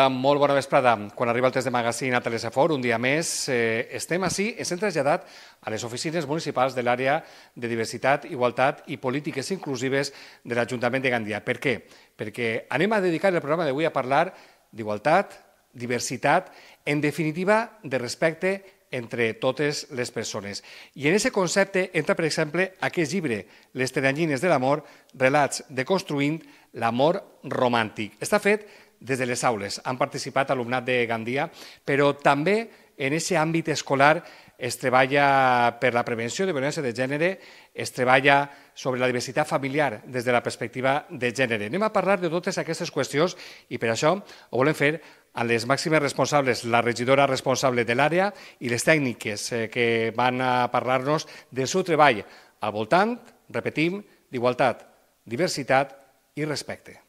Hola, molt bona vesprada. Quan arriba el test de magazine a Telesafor, un dia més, eh, estem així, ens hem traslladat a les oficines municipals de l'àrea de diversitat, igualtat i polítiques inclusives de l'Ajuntament de Gandia. Per què? Perquè anem a dedicar el programa d'avui a parlar d'igualtat, diversitat, en definitiva, de respecte entre totes les persones. I en aquest concepte entra, per exemple, aquest llibre, Les teranyines de l'amor, relats de construint l'amor romàntic. Està fet des de les aules. Han participat alumnat de Gandia, però també en aquest àmbit escolar es treballa per la prevenció de violència de gènere, es treballa sobre la diversitat familiar des de la perspectiva de gènere. Anem a parlar de totes aquestes qüestions i per això ho volem fer amb les màximes responsables, la regidora responsable de l'àrea i les tècniques eh, que van a parlar-nos del seu treball al voltant, repetim, d'igualtat, diversitat i respecte.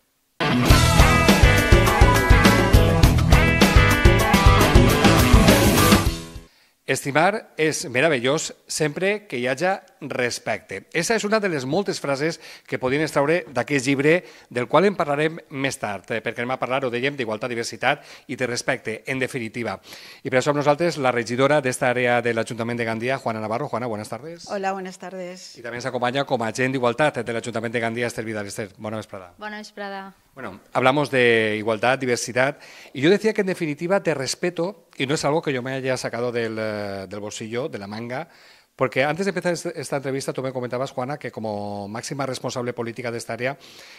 Estimar és meravellós sempre que hi hagi respecte. Esa és una de les moltes frases que podien extraure d'aquest llibre, del qual en parlarem més tard, eh, perquè anem a parlar, ho dèiem, d'igualtat, diversitat i de respecte, en definitiva. I per això amb nosaltres la regidora d'esta àrea de l'Ajuntament de Gandia, Juana Navarro. Juana, bones tardes. Hola, bones tardes. I també ens acompanya com a agent d'igualtat de l'Ajuntament de Gandia, Esther Vidal. Esther, bona vesprada. Bona vesprada. Bueno, hablamos de igualdad, diversidad, y yo decía que en definitiva te respeto, y no es algo que yo me haya sacado del, eh, del bolsillo, de la manga, porque antes de empezar este, esta entrevista, tú me comentabas, Juana, que como máxima responsable política de esta área,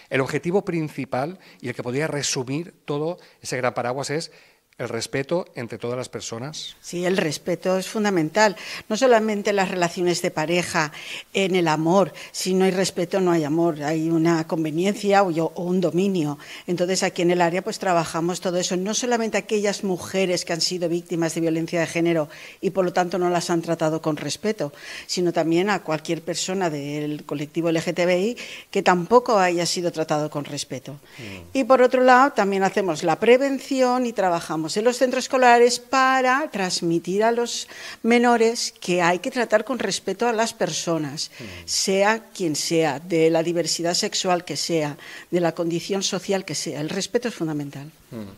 el objetivo principal y el que podría resumir todo ese gran paraguas es el respeto entre todas las personas. Sí, el respeto es fundamental. No solamente en las relaciones de pareja, en el amor. Si no hay respeto, no hay amor. Hay una conveniencia o, un dominio. Entonces, aquí en el área, pues trabajamos todo eso. No solamente aquellas mujeres que han sido víctimas de violencia de género y por lo tanto no las han tratado con respeto, sino también a cualquier persona del colectivo LGTBI que tampoco haya sido tratado con respeto. Mm. Y por otro lado, también hacemos la prevención y trabajamos en los centros escolares para transmitir a los menores que hay que tratar con respeto a las personas, mm. sea quien sea, de la diversidad sexual que sea, de la condición social que sea. El respeto es fundamental. Mm.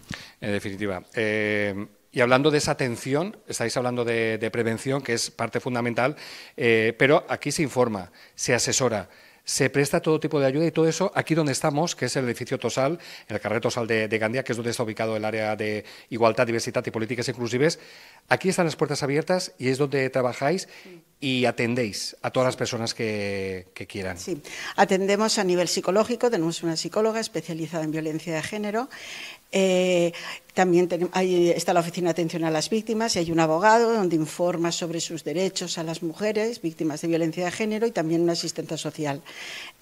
En definitiva. Eh, y hablando de esa atención, estáis hablando de, prevención, que es parte fundamental, eh, pero aquí se informa, se asesora, se presta todo tipo de ayuda y todo eso aquí donde estamos, que es el edificio Tosal, el carrer Tosal de, de Gandía, que es donde está ubicado el área de igualdad, diversidad y políticas inclusivas. Aquí están las puertas abiertas y es donde trabajáis y atendéis a todas las personas que, quieran. Sí, atendemos a nivel psicológico, tenemos una psicóloga especializada en violencia de género. Eh, también está la Oficina de Atención a las Víctimas y hay un abogado donde informa sobre sus derechos a las mujeres víctimas de violencia de género y también una asistente social.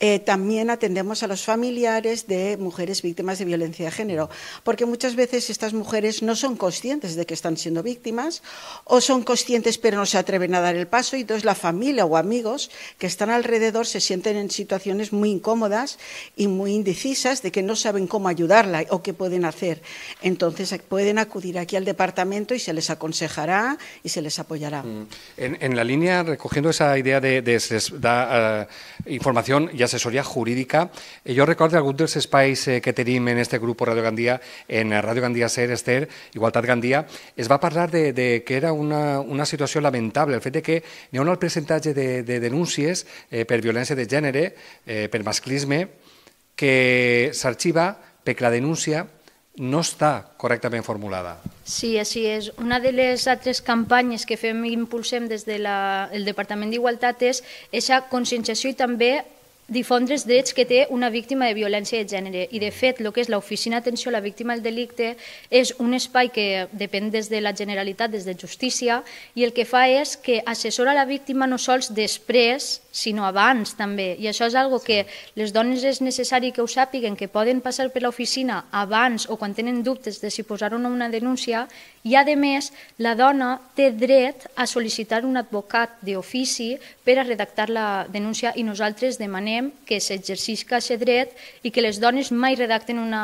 Eh, también atendemos a los familiares de mujeres víctimas de violencia de género, porque muchas veces estas mujeres no son conscientes de que están siendo víctimas o son conscientes pero no se atreven a dar el paso y entonces la familia o amigos que están alrededor se sienten en situaciones muy incómodas y muy indecisas de que no saben cómo ayudarla o qué pueden hacer. Entonces, pueden acudir aquí al departamento y se les aconsejará y se les apoyará. Mm. En, la línea, recogiendo esa idea de, de, da, eh, información y asesoría jurídica, eh, yo recuerdo algún de los espacios eh, que tenemos en este grupo Radio Gandía, en Radio Gandía Ser, esther Igualdad Gandía, es va a de, de que era una, situación lamentable, el hecho de que ni aún un presentaje de, denuncias por violencia de género, eh, per masclisme, que archiva archiva, la denuncia no està correctament formulada. Sí, així és. Una de les altres campanyes que fem i impulsem des del de la, el Departament d'Igualtat és aquesta conscienciació i també difondre els drets que té una víctima de violència de gènere. I, de fet, el que és l'Oficina d'Atenció a la Víctima del Delicte és un espai que depèn des de la Generalitat, des de Justícia, i el que fa és que assessora la víctima no sols després, sinó abans també. I això és algo que les dones és necessari que ho sàpiguen, que poden passar per l'oficina abans o quan tenen dubtes de si posar o no una denúncia i, a més, la dona té dret a sol·licitar un advocat d'ofici per a redactar la denúncia i nosaltres demanem que s'exercisca aquest dret i que les dones mai redacten una,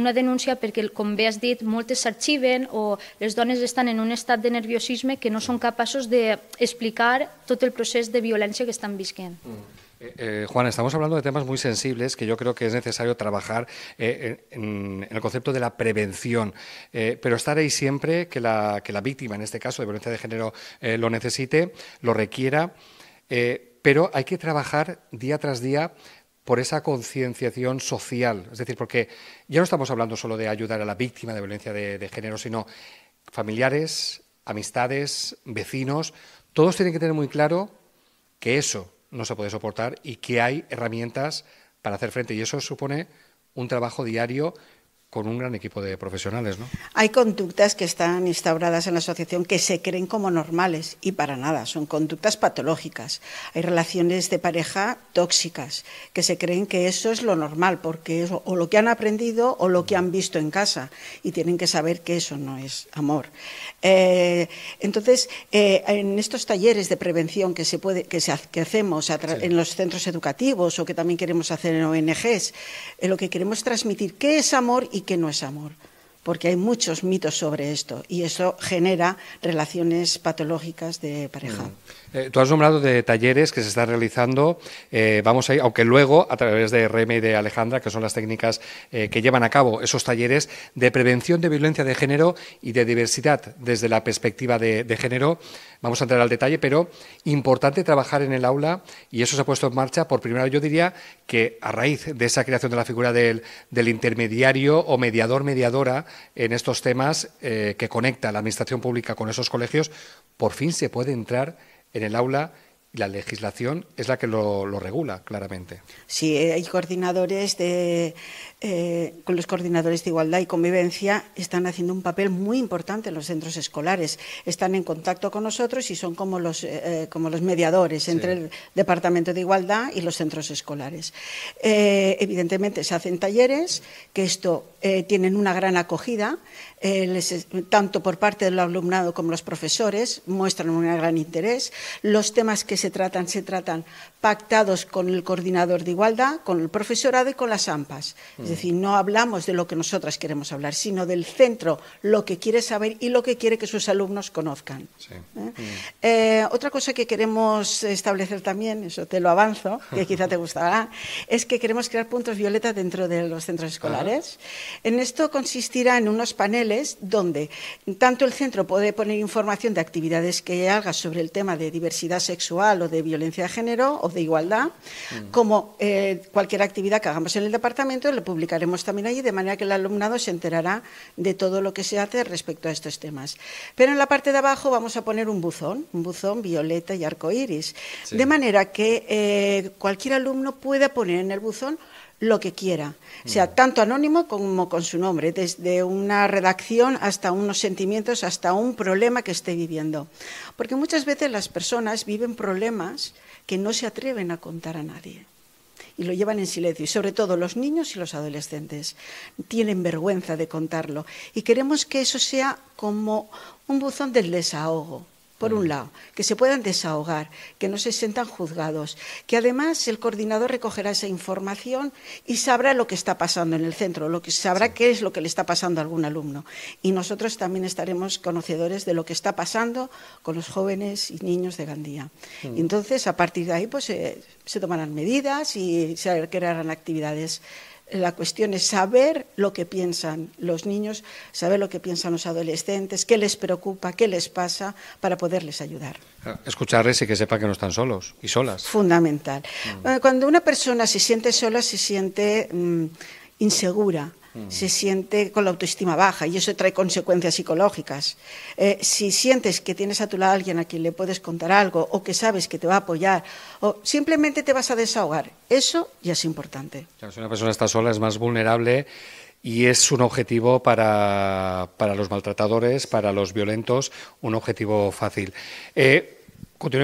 una denúncia perquè, com bé has dit, moltes s'arxiven o les dones estan en un estat de nerviosisme que no són capaços d'explicar tot el procés de violència que estan visquent. Mm. Eh, eh, Juan, estamos hablando de temas muy sensibles que yo creo que es necesario trabajar eh, en, el concepto de la prevención, pero estar ahí siempre que la, que la víctima, en este caso de violencia de género, lo necesite, lo requiera, pero hay que trabajar día tras día por esa concienciación social, es decir, porque ya no estamos hablando solo de ayudar a la víctima de violencia de género, sino familiares, amistades, vecinos, todos tienen que tener muy claro que eso no se puede soportar y que hay herramientas para hacer frente. Y eso supone un trabajo diario con un gran equipo de profesionales. ¿no? Hay conductas que están instauradas en la asociación que se creen como normales y para nada, son conductas patológicas. Hay relaciones de pareja tóxicas que se creen que eso es lo normal porque es o lo que han aprendido o lo que han visto en casa y tienen que saber que eso no es amor. Eh, entonces, eh, en estos talleres de prevención que, se puede, que, se, hacemos en los centros educativos o que también queremos hacer en ONGs, eh, lo que queremos transmitir qué es amor y y que no es amor, porque hay muchos mitos sobre esto y eso genera relaciones patológicas de pareja. Mm. Eh, tú has nombrado de talleres que se están realizando, eh, vamos a ir, aunque luego a través de R.M. y de Alejandra, que son las técnicas eh, que llevan a cabo esos talleres de prevención de violencia de género y de diversidad desde la perspectiva de, género, vamos a entrar al detalle, pero importante trabajar en el aula y eso se ha puesto en marcha por primera vez. Yo diría que a raíz de esa creación de la figura del, del intermediario o mediador, mediadora en estos temas que conecta la administración pública con esos colegios, por fin se puede entrar en el aula la legislación es la que lo, regula claramente. Sí, eh, hay coordinadores de, eh, con los coordinadores de igualdad y convivencia están haciendo un papel muy importante en los centros escolares. Están en contacto con nosotros y son como los, eh, como los mediadores entre el Departamento de Igualdad y los centros escolares. evidentemente se hacen talleres, que esto tienen una gran acogida. Eh, tanto por parte del alumnado como los profesores, muestran un gran interés. Los temas que se tratan se tratan pactados con el coordinador de igualdad, con el profesorado y con las AMPAs. Es mm. decir, no hablamos de lo que nosotras queremos hablar, sino del centro, lo que quiere saber y lo que quiere que sus alumnos conozcan. ¿Eh? Mm. Eh, otra cosa que queremos establecer también, eso te lo avanzo, que quizá te gustará, es que queremos crear puntos violetas dentro de los centros escolares. En esto consistirá en unos paneles donde tanto el centro puede poner información de actividades que haga sobre el tema de diversidad sexual o de violencia de género o de igualdad, mm. como eh, cualquier actividad que hagamos en el departamento, lo publicaremos también allí, de manera que el alumnado se enterará de todo lo que se hace respecto a estos temas. Pero en la parte de abajo vamos a poner un buzón, un buzón violeta y arco iris. de manera que eh, cualquier alumno pueda poner en el buzón lo que quiera, sea mm. tanto anónimo como con su nombre, desde una redacción hasta unos sentimientos, hasta un problema que esté viviendo. Porque muchas veces las personas viven problemas que no se atreven a contar a nadie y lo llevan en silencio, y sobre todo los niños y los adolescentes tienen vergüenza de contarlo y queremos que eso sea como un buzón del desahogo por un lado, que se puedan desahogar, que no se sientan juzgados, que además el coordinador recogerá esa información y sabrá lo que está pasando en el centro, lo que sabrá qué es lo que le está pasando a algún alumno. Y nosotros también estaremos conocedores de lo que está pasando con los jóvenes y niños de Gandía. Mm. entonces, a partir de ahí, pues eh, se tomarán medidas y se crearán actividades la cuestión es saber lo que piensan los niños, saber lo que piensan los adolescentes, qué les preocupa, qué les pasa, para poderles ayudar. Ah, Escucharles y que sepan que no están solos y solas. Fundamental. Mm. Eh, cuando una persona se siente sola, se siente mm, insegura. Mm. se siente con la autoestima baja y eso trae consecuencias psicológicas. Eh, si sientes que tienes a tu lado a alguien a quien le puedes contar algo o que sabes que te va a apoyar o simplemente te vas a desahogar, eso ya es importante. Claro, si una persona está sola es más vulnerable y es un objetivo para, los maltratadores, para los violentos, un objetivo fácil. Eh,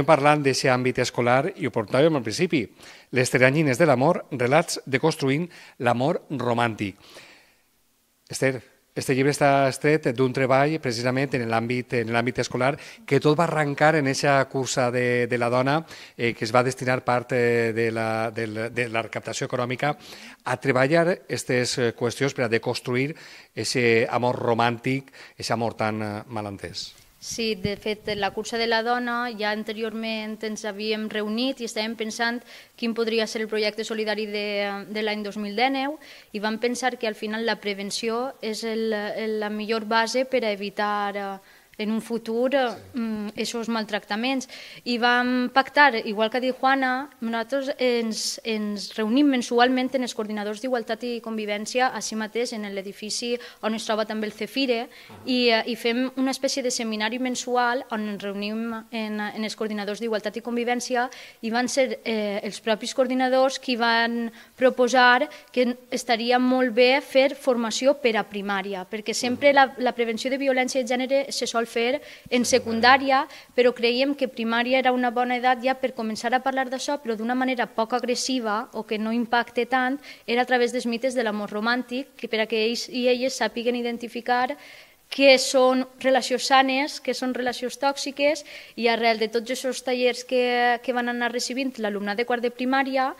hablando de ese ámbito escolar y ho en al principi. Les teranyines del amor relats de construir el amor romàntic. Esther, este llibre està estret d'un treball precisament en l'àmbit en l'àmbit escolar que tot va arrencar en aquesta cursa de, de la dona eh, que es va destinar part eh, de la, de, la, de la recaptació econòmica a treballar aquestes eh, qüestions per a deconstruir aquest amor romàntic, aquest amor tan eh, malentès. Sí, de fet, la cursa de la dona ja anteriorment ens havíem reunit i estàvem pensant quin podria ser el projecte solidari de, de l'any 2019 i vam pensar que al final la prevenció és el, el, la millor base per a evitar eh, en un futur sí. Mm, esos maltractaments. I vam pactar, igual que diu Juana, nosaltres ens, ens reunim mensualment en els coordinadors d'igualtat i convivència, així mateix en l'edifici on es troba també el Cefire, -huh. Ah. i, eh, i fem una espècie de seminari mensual on ens reunim en, en els coordinadors d'igualtat i convivència i van ser eh, els propis coordinadors qui van proposar que estaria molt bé fer formació per a primària, perquè sempre mm. la, la prevenció de violència de gènere se sol vol fer en secundària, però creiem que primària era una bona edat ja per començar a parlar d'això, però d'una manera poc agressiva o que no impacte tant, era a través dels mites de l'amor romàntic, que per a que ells i elles sàpiguen identificar que són relacions sanes, que són relacions tòxiques, i arrel de tots aquests tallers que, que van anar recibint l'alumnat de quart de primària,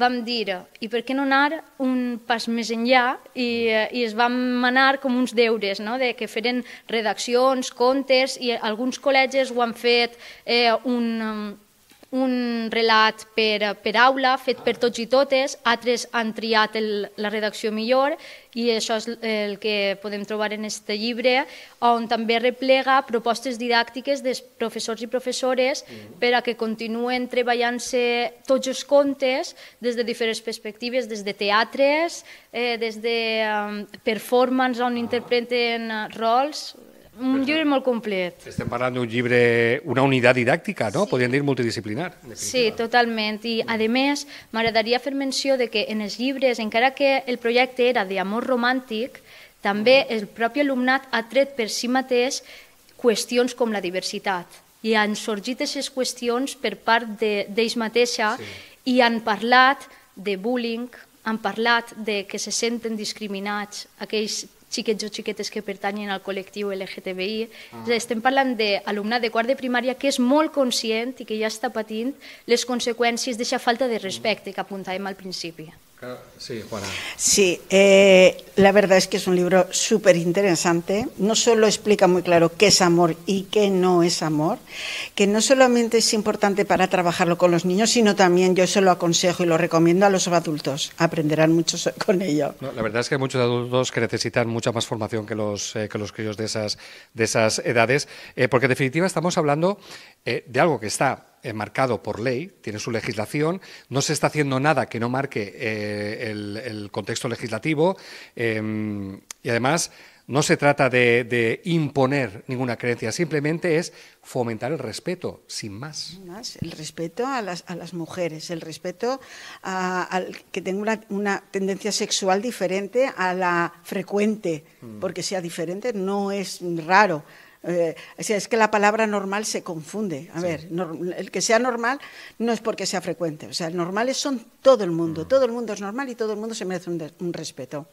vam dir, i per què no anar un pas més enllà? I, eh, i es van manar com uns deures, no? de que feren redaccions, contes, i alguns col·legis ho han fet eh, un un relat per, per aula fet per tots i totes, altres han triat el, la redacció millor i això és el que podem trobar en aquest llibre, on també replega propostes didàctiques dels professors i professores mhm. per a que continuen treballant-se tots els contes des de diferents perspectives, des de teatres, eh, des de eh, performance on interpreten rols, un llibre molt complet. Estem parlant d'un llibre, una unitat didàctica, no? Sí. Podríem dir multidisciplinar. Sí, totalment. I, a més, m'agradaria fer menció de que en els llibres, encara que el projecte era d'amor romàntic, també mm. el propi alumnat ha tret per si mateix qüestions com la diversitat. I han sorgit aquestes qüestions per part d'ells de, mateixa sí. i han parlat de bullying, han parlat de que se senten discriminats aquells xiquets o xiquetes que pertanyen al col·lectiu LGTBI. Ah. Estem parlant d'alumnat de quart de primària que és molt conscient i que ja està patint les conseqüències d'aquesta falta de respecte que apuntàvem al principi. Sí, Juana. Sí, eh, la verdad es que es un libro súper interesante. No solo explica muy claro qué es amor y qué no es amor, que no solamente es importante para trabajarlo con los niños, sino también yo se lo aconsejo y lo recomiendo a los adultos. Aprenderán mucho con ello. la verdad es que hay muchos adultos que necesitan mucha más formación que los, eh, que los críos de esas, de esas edades, eh, porque en definitiva estamos hablando de algo que está eh, marcado por ley, tiene su legislación, no se está haciendo nada que no marque eh, el, contexto legislativo em, y además no se trata de, imponer ninguna creencia, simplemente es fomentar el respeto, sin más. el respeto a las, a las mujeres, el respeto al que tenga una, una, tendencia sexual diferente a la frecuente, mm. porque sea diferente no es raro o eh, sea, es que la palabra normal se confunde. A ver, el que sea normal no es porque sea frecuente. O sea, normales son todo el mundo. Mm. Todo el mundo es normal y todo el mundo se merece un, respeto.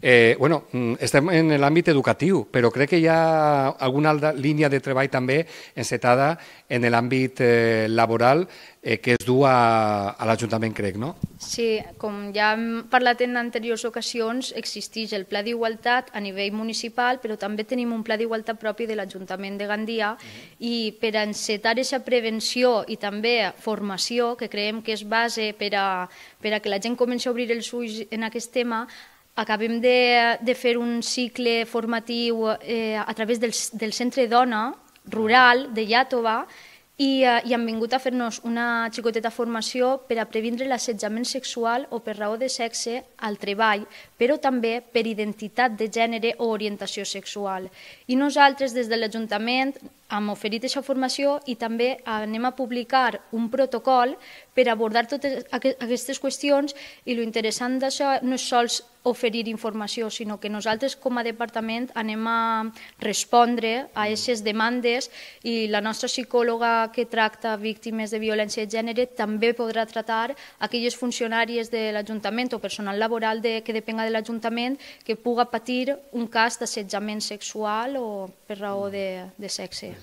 Eh, bueno, mm, estem en l'àmbit educatiu, però crec que hi ha alguna altra línia de treball també encetada en l'àmbit eh, laboral eh, que es du a, a l'Ajuntament, crec, no? Sí, com ja hem parlat en anteriors ocasions, existeix el Pla d'Igualtat a nivell municipal, però també tenim un Pla d'Igualtat propi de l'Ajuntament de Gandia mm -hmm. i per encetar aquesta prevenció i també formació, que creiem que és base per a, per a que la gent comenci a obrir els ulls en aquest tema, Acabem de, de fer un cicle formatiu eh, a través del, del Centre Dona Rural de Llàtova i, eh, i han vingut a fer-nos una xicoteta formació per a previndre l'assetjament sexual o per raó de sexe al treball, però també per identitat de gènere o orientació sexual. I nosaltres, des de l'Ajuntament, hem oferit aquesta formació i també anem a publicar un protocol per abordar totes aquestes qüestions i lo interessant d'això no és sols oferir informació, sinó que nosaltres com a departament anem a respondre a aquestes demandes i la nostra psicòloga que tracta víctimes de violència de gènere també podrà tractar aquelles funcionàries de l'Ajuntament o personal laboral de, que depenga de l'Ajuntament que puga patir un cas d'assetjament sexual o per raó de, de sexe.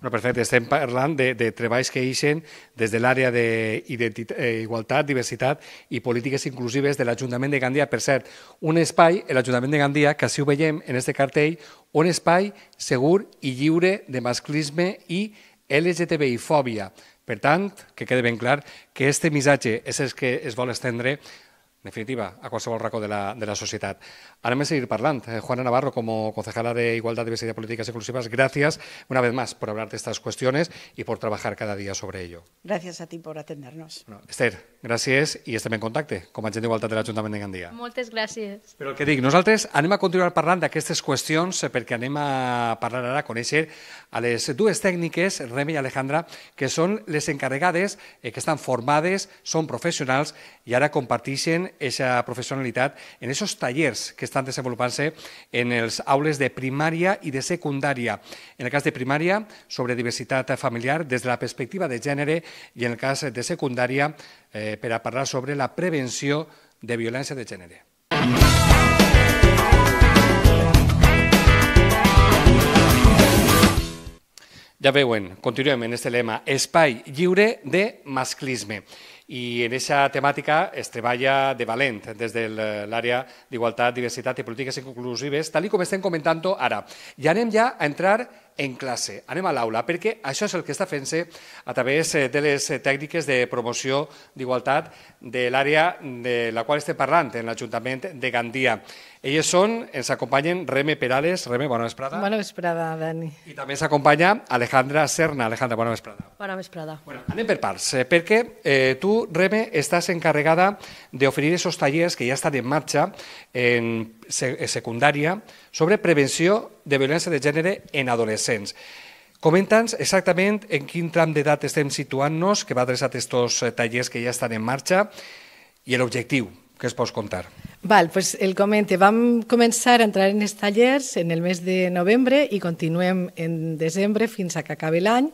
Bueno, perfecte, estem parlant de, de treballs que eixen des de l'àrea d'igualtat, eh, diversitat i polítiques inclusives de l'Ajuntament de Gandia. Per cert, un espai, l'Ajuntament de Gandia, que així ho veiem en este cartell, un espai segur i lliure de masclisme i LGTBI-fòbia. Per tant, que quede ben clar que este missatge és el que es vol estendre definitiva, a qualsevol racó de la, de la societat. Anem a seguir parlant. Eh, Juana Navarro, a concejala de Diversitat i Polítiques Políticas gràcies una vez més per hablar d'aquestes qüestions i per treballar cada dia sobre ello. Gràcies a ti per atendre'ns. Bueno, Esther, gràcies i estem en contacte com a gent d'Igualtat de l'Ajuntament de Gandia. Moltes gràcies. Però el que dic, nosaltres anem a continuar parlant d'aquestes qüestions eh, perquè anem a parlar ara, a conèixer a les dues tècniques, Remi i Alejandra, que són les encarregades, eh, que estan formades, són professionals i ara comparteixen esa professionalitat en esos tallers que estan desenvolupant-se en els aules de primària i de secundària. En el cas de primària, sobre diversitat familiar des de la perspectiva de gènere i en el cas de secundària, eh, per a parlar sobre la prevenció de violència de gènere. Ja veuen, continuem en este lema, espai lliure de masclisme. I en aquesta temàtica es treballa de valent des de eh, l'àrea d'Igualtat, Diversitat i Polítiques Inclusives, tal com estem comentant ara. I anem ja a entrar en classe, anem a l'aula, perquè això és el que està fent-se a través eh, de les eh, tècniques de promoció d'igualtat de l'àrea de la qual estem parlant, en l'Ajuntament de Gandia. Elles són, ens eh, acompanyen Reme Perales. Reme, bona vesprada. Bona vesprada, Dani. I també s'acompanya Alejandra Serna. Alejandra, bona vesprada. Bona vesprada. Bueno, anem per parts, eh, perquè eh, tu, Reme, estàs encarregada d'oferir aquests tallers que ja estan en marxa en secundària sobre prevenció de violència de gènere en adolescents. Comenta'ns exactament en quin tram d'edat estem situant-nos, que va adreçat a aquests eh, tallers que ja estan en marxa, i l'objectiu què es pots contar? Val, pues el comente. Vam començar a entrar en els tallers en el mes de novembre i continuem en desembre fins a que acabi l'any.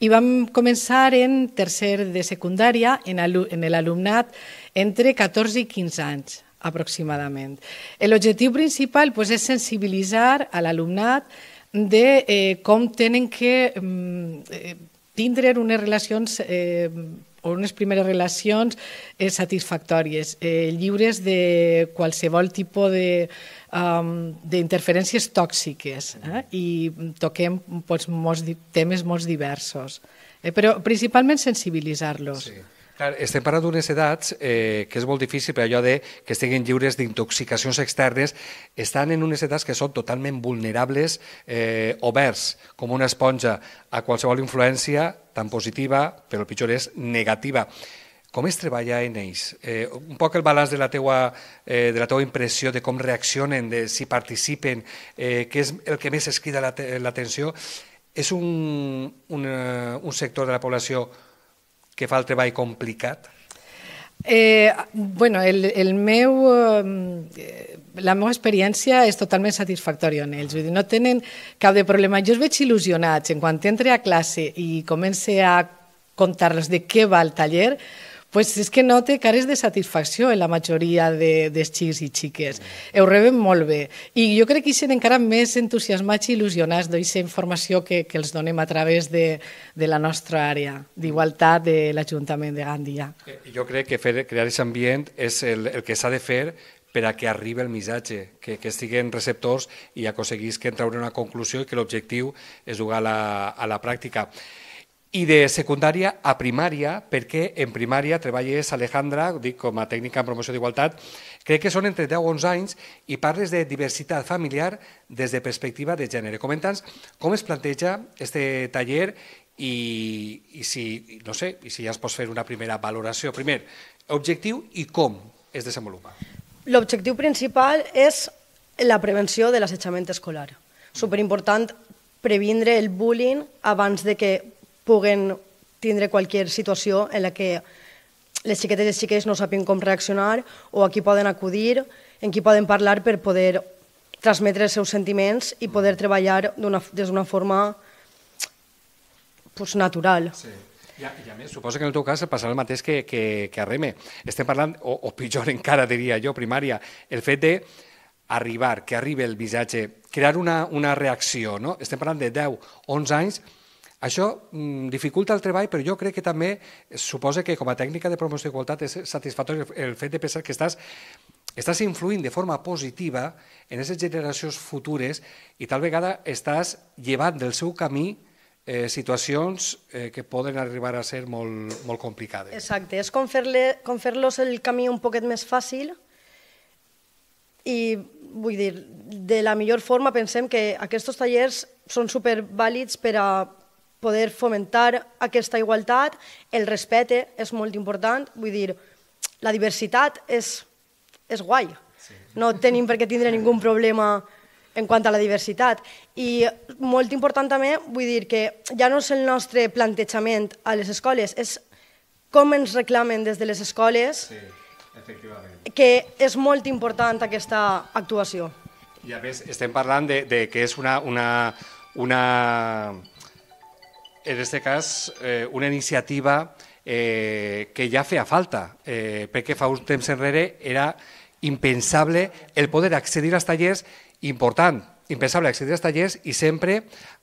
I vam començar en tercer de secundària, en, en l'alumnat, entre 14 i 15 anys aproximadament. L'objectiu principal pues, és sensibilitzar a l'alumnat de eh, com tenen que mm, eh, tindre unes relacions eh, o unes primeres relacions eh, satisfactòries, eh, lliures de qualsevol tipus de um, d'interferències tòxiques eh? i toquem doncs, molts, temes molt diversos, eh, però principalment sensibilitzar-los. Sí Clar, estem parlant d'unes edats eh, que és molt difícil per allò de que estiguin lliures d'intoxicacions externes. Estan en unes edats que són totalment vulnerables, eh, oberts, com una esponja, a qualsevol influència, tan positiva, però el pitjor és negativa. Com es treballa en ells? Eh, un poc el balanç de la teua, eh, de la teua impressió de com reaccionen, de si participen, eh, què és el que més es crida l'atenció. És un, un, un sector de la població que fa el treball complicat? Eh, bueno, el, el meu, eh, la meva experiència és totalment satisfactòria en ells. Vull dir, no tenen cap de problema. Jo els veig il·lusionats. En quan entre a classe i comence a contar-los de què va el taller, pues és que no té cares de satisfacció en la majoria de, de xics i xiques. Ho reben molt bé. I jo crec que són encara més entusiasmats i il·lusionats d'aquesta informació que, que els donem a través de, de la nostra àrea d'igualtat de l'Ajuntament de Gandia. Eh, jo crec que fer, crear aquest ambient és el, el que s'ha de fer per a que arribi el missatge, que, que estiguen receptors i aconseguís que entraure una conclusió i que l'objectiu és jugar a la, a la pràctica i de secundària a primària, perquè en primària treballes, Alejandra, dic com a tècnica en promoció d'igualtat, crec que són entre 10 o 11 anys i parles de diversitat familiar des de perspectiva de gènere. Comenta'ns com es planteja aquest taller i, i, si, no sé, i si ja es pots fer una primera valoració. Primer, objectiu i com es desenvolupa. L'objectiu principal és la prevenció de l'assetjament escolar. Superimportant previndre el bullying abans de que puguen tindre qualsevol situació en la que les xiquetes i les xiquets no sapin com reaccionar o a qui poden acudir, en qui poden parlar per poder transmetre els seus sentiments i poder treballar des d'una forma pues, natural. Sí. I a, I a més, suposo que en el teu cas passarà el mateix que, que, que a Reme. Estem parlant, o, o pitjor encara diria jo, primària, el fet de arribar, que arribi el visatge, crear una, una reacció, no? Estem parlant de 10, 11 anys això mm, dificulta el treball, però jo crec que també suposa que com a tècnica de promoció d'igualtat és satisfactori el fet de pensar que estàs estàs influint de forma positiva en aquestes generacions futures i tal vegada estàs llevant del seu camí eh, situacions eh, que poden arribar a ser molt, molt complicades. Exacte, és com fer-los com fer el camí un poquet més fàcil i vull dir, de la millor forma pensem que aquests tallers són supervàlids per a poder fomentar aquesta igualtat, el respecte és molt important, vull dir, la diversitat és, és guai. Sí. No tenim per què tindre ningú problema en quant a la diversitat. I molt important també, vull dir que ja no és el nostre plantejament a les escoles, és com ens reclamen des de les escoles, sí, que és molt important aquesta actuació. I a més estem parlant de, de que és una, una, una en este cas, eh, una iniciativa eh, que ja feia falta, eh, perquè fa un temps enrere era impensable el poder accedir als tallers important, impensable accedir als tallers i sempre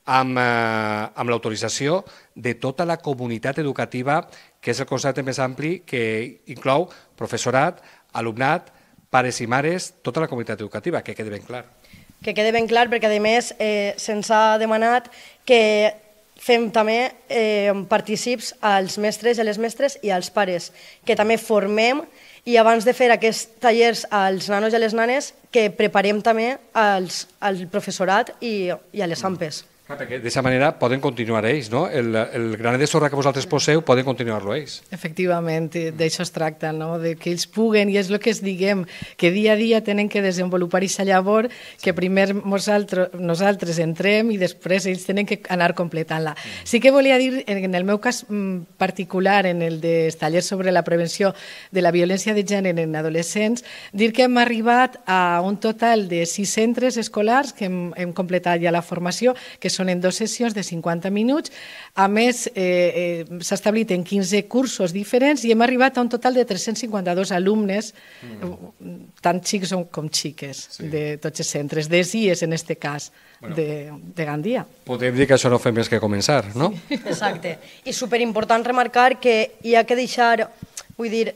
amb, eh, amb l'autorització de tota la comunitat educativa, que és el concepte més ampli que inclou professorat, alumnat, pares i mares, tota la comunitat educativa, que quede ben clar. Que quede ben clar perquè, a més, eh, se'ns ha demanat que fem també eh, particips als mestres i a les mestres i als pares, que també formem i abans de fer aquests tallers als nanos i a les nanes, que preparem també als, al professorat i, i a les ampes. Mm. Clar, perquè d'aquesta manera poden continuar ells, no? El, el granet de sorra que vosaltres poseu poden continuar-lo ells. Efectivament, eh, d'això es tracta, no? De que ells puguen, i és el que es diguem, que dia a dia tenen que desenvolupar aquesta llavor, que primer nosaltres, nosaltres entrem i després ells tenen que anar completant-la. Sí que volia dir, en el meu cas mm, particular, en el de taller sobre la prevenció de la violència de gènere en adolescents, dir que hem arribat a un total de sis centres escolars que hem, hem completat ja la formació, que són en dues sessions de 50 minuts. A més, eh, eh, s'ha establit en 15 cursos diferents i hem arribat a un total de 352 alumnes, mm. tant xics com xiques, sí. de tots els centres, de CIES en este cas, bueno, de, de Gandia. Podem dir que això no fem més que començar, no? Sí. Exacte. I superimportant remarcar que hi ha que deixar, vull dir,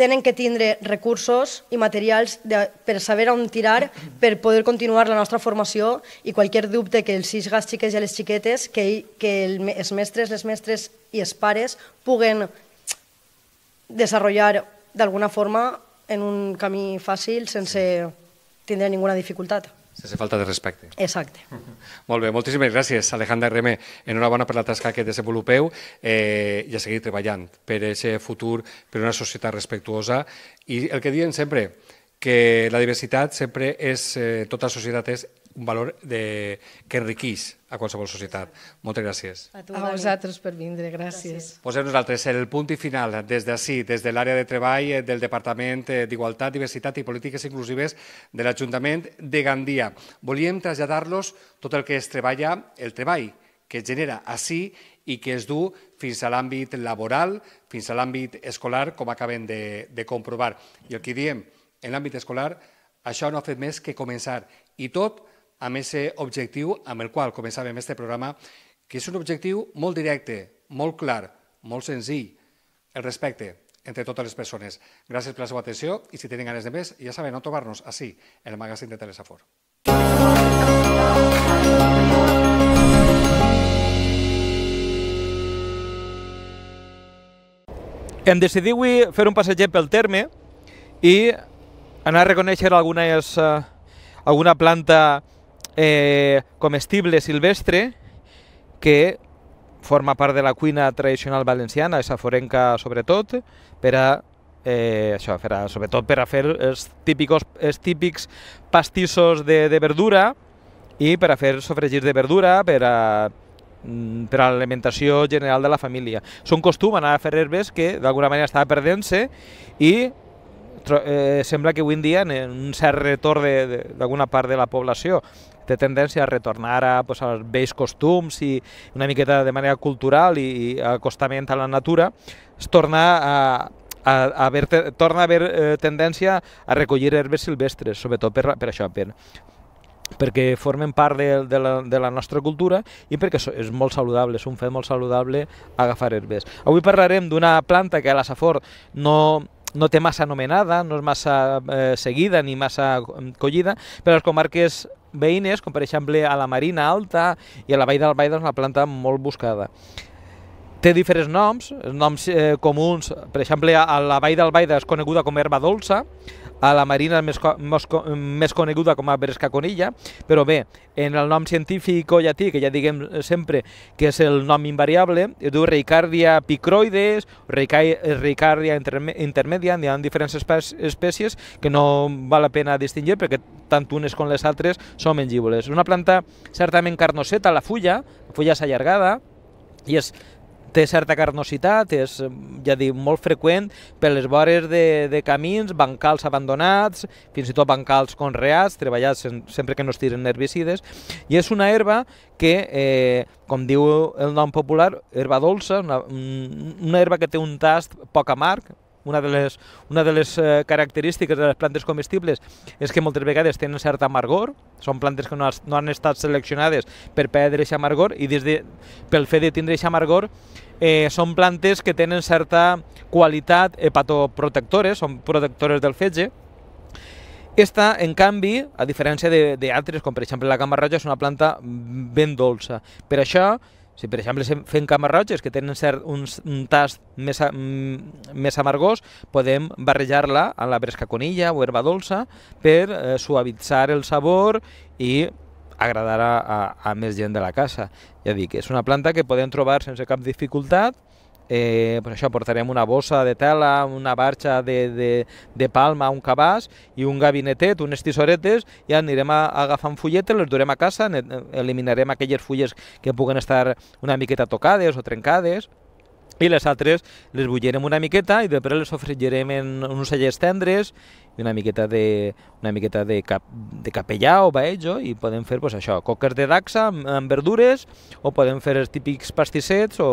tenen que tindre recursos i materials de, per saber on tirar per poder continuar la nostra formació i qualsevol dubte que els sisgas les xiques i les xiquetes, que, que el, els mestres, les mestres i els pares puguen desenvolupar d'alguna forma en un camí fàcil sense tindre ninguna dificultat. Sense falta de respecte. Exacte. Molt bé, moltíssimes gràcies, Alejandra Remé. Enhorabona per la tasca que desenvolupeu eh, i a seguir treballant per aquest futur, per una societat respectuosa. I el que diuen sempre, que la diversitat sempre és, eh, tota la societat és un valor de, que enriquís a qualsevol societat. Moltes gràcies. A, tu, a vosaltres per vindre, gràcies. gràcies. Posem nosaltres el punt i final des d'ací, des de l'àrea de treball eh, del Departament eh, d'Igualtat, Diversitat i Polítiques Inclusives de l'Ajuntament de Gandia. Volíem traslladar-los tot el que es treballa, el treball que es genera ací i que es du fins a l'àmbit laboral, fins a l'àmbit escolar, com acabem de, de comprovar. I el que diem en l'àmbit escolar, això no ha fet més que començar. I tot amb aquest objectiu amb el qual començàvem aquest programa, que és un objectiu molt directe, molt clar, molt senzill, el respecte entre totes les persones. Gràcies per la seva atenció i si tenen ganes de més, ja saben, no trobar-nos així, en el magazín de Telesafor. Em avui fer un passeig pel terme i anar a reconèixer algunes, eh, alguna planta eh, comestible silvestre que forma part de la cuina tradicional valenciana, és aforenca sobretot, per a eh, això, per a, sobretot per a fer els, típicos, els típics pastissos de, de verdura i per a fer sofregir de verdura, per a mm, per a l'alimentació general de la família. És un costum anar a fer herbes que d'alguna manera estava perdent-se i eh, sembla que avui en dia, en un cert retorn d'alguna part de la població, té tendència a retornar a, pues, als vells costums i una miqueta de manera cultural i, i acostament a la natura, es torna a, a, a haver, torna a haver eh, tendència a recollir herbes silvestres, sobretot per, per això, per, perquè formen part de, de, la, de la nostra cultura i perquè és molt saludable, és un fet molt saludable agafar herbes. Avui parlarem d'una planta que a la Safor no, no té massa anomenada, no és massa eh, seguida ni massa mm, collida, però les comarques veïnes, com per exemple a la Marina Alta i a la Vall del Vall, és una planta molt buscada. Té diferents noms, noms eh, comuns, per exemple, a la Vall del és coneguda com herba dolça, a la marina és més, co més, co més coneguda com a bresca conilla, però bé, en el nom científic o llatí, que ja diguem sempre que és el nom invariable, es diu Reicardia picroides, Reicardia interme intermedia, hi ha diferents espè espècies que no val la pena distingir perquè tant unes com les altres són mengíboles. És una planta certament carnoseta, la fulla, la fulla és allargada, i és té certa carnositat, és eh, ja dic, molt freqüent per les vores de, de camins, bancals abandonats, fins i tot bancals conreats, treballats sempre que no estiren herbicides, i és una herba que, eh, com diu el nom popular, herba dolça, una, una herba que té un tast poc amarg, una de les, una de les eh, característiques de les plantes comestibles és que moltes vegades tenen cert amargor, són plantes que no, has, no han estat seleccionades per perdre aquest amargor i des de, pel fet de tindre aquest amargor eh, són plantes que tenen certa qualitat hepatoprotectores, són protectores del fetge, esta, en canvi, a diferència d'altres, com per exemple la cama és una planta ben dolça. Per això, si per exemple fem cama roges que tenen cert, uns, un tast més, a, mm, més amargós, podem barrejar-la amb la bresca conilla o herba dolça per eh, suavitzar el sabor i agradar a, a, a més gent de la casa. Ja dic, és una planta que podem trobar sense cap dificultat eh, pues això, portarem una bossa de tela, una barxa de, de, de palma, un cabàs i un gabinetet, unes tisoretes, i anirem a, agafant fulletes, les durem a casa, eliminarem aquelles fulles que puguen estar una miqueta tocades o trencades, i les altres les bullirem una miqueta i després les ofregirem en uns cellers tendres i una miqueta de, una miqueta de, cap, de capellà o baejo i podem fer pues, això, coques de daxa amb, amb verdures o podem fer els típics pastissets o,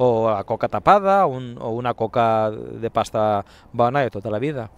o la coca tapada o, un, o una coca de pasta bona de tota la vida.